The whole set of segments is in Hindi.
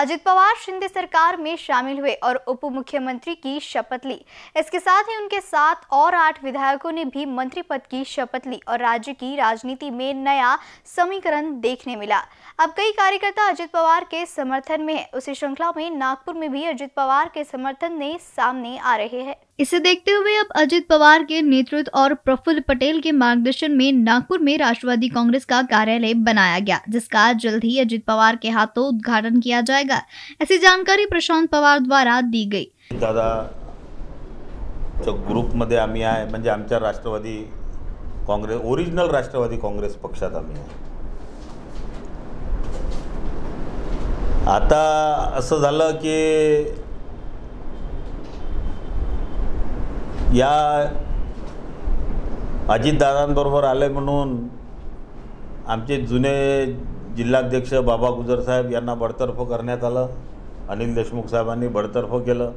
अजित पवार शिंदे सरकार में शामिल हुए और उप मुख्यमंत्री की शपथ ली इसके साथ ही उनके साथ और आठ विधायकों ने भी मंत्री पद की शपथ ली और राज्य की राजनीति में नया समीकरण देखने मिला अब कई कार्यकर्ता अजित पवार के समर्थन में है उसी श्रृंखला में नागपुर में भी अजित पवार के समर्थन ने सामने आ रहे हैं इसे देखते हुए अब अजित पवार के नेतृत्व और प्रफुल्ल पटेल के मार्गदर्शन में नागपुर में राष्ट्रवादी कांग्रेस का कार्यालय बनाया गया जिसका जल्द ही अजित पवार के हाथों उद्घाटन किया जाएगा ऐसी जानकारी प्रशांत पवार द्वारा दी गई दादा ग्रुपमध्ये ग्रुप मध्य म्हणजे आमच्या राष्ट्रवादी कांग्रेस ओरिजिनल राष्ट्रवादी कांग्रेस पक्षात आता असल की या अजितदादांबरोबर आले म्हणून आमचे जुने जिल्हाध्यक्ष बाबा गुजरसाहेब यांना बडतर्फ करण्यात आलं अनिल देशमुख साहेबांनी बडतर्फ केलं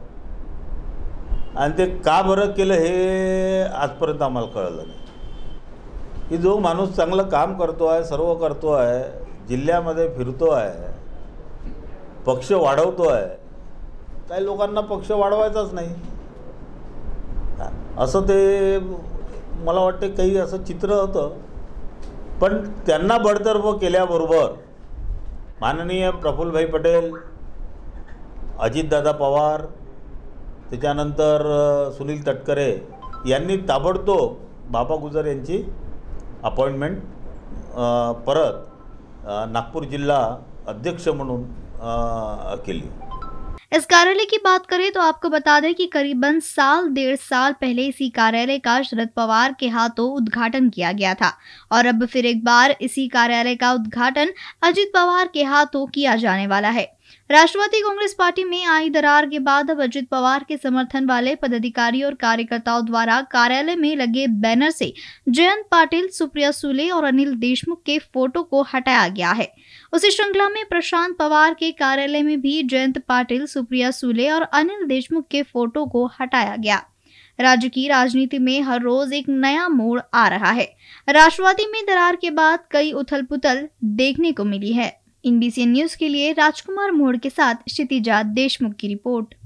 आणि ते का बरं केलं हे आजपर्यंत आम्हाला कळलं नाही की जो माणूस चांगलं काम करतो आहे सर्व करतो आहे जिल्ह्यामध्ये फिरतो आहे पक्ष वाढवतो आहे काही लोकांना पक्ष वाढवायचाच नाही असं ते मला वाटते काही असं चित्र होतं पण त्यांना बडतर्फ केल्याबरोबर माननीय प्रफुल्लभाई पटेल अजितदादा पवार त्याच्यानंतर सुनील तटकरे यांनी ताबडतोब बाबा गुजर यांची अपॉइंटमेंट परत नागपूर जिल्हा अध्यक्ष म्हणून केली इस कार्यालय की बात करें तो आपको बता दें कि करीबन साल डेढ़ साल पहले इसी कार्यालय का शरद पवार के हाथों उद्घाटन किया गया था और अब फिर एक बार इसी कार्यालय का उद्घाटन अजित पवार के हाथों किया जाने वाला है राष्ट्रवादी कांग्रेस पार्टी में आई दरार के बाद अब अजित पवार के समर्थन वाले पदाधिकारी और कार्यकर्ताओं द्वारा कार्यालय में लगे बैनर से जयंत पाटिल सुप्रिया सुले और अनिल देशमुख के फोटो को हटाया गया है उसी श्रृंखला में प्रशांत पवार के कार्यालय में भी जयंत पाटिल सुप्रिया सुले और अनिल देशमुख के फोटो को हटाया गया राज्य की राजनीति में हर रोज एक नया मोड़ आ रहा है राष्ट्रवादी में दरार के बाद कई उथल पुथल देखने को मिली है इनबीसी न्यूज के लिए राजकुमार मोड़ के साथ क्षितिजा देशमुख की रिपोर्ट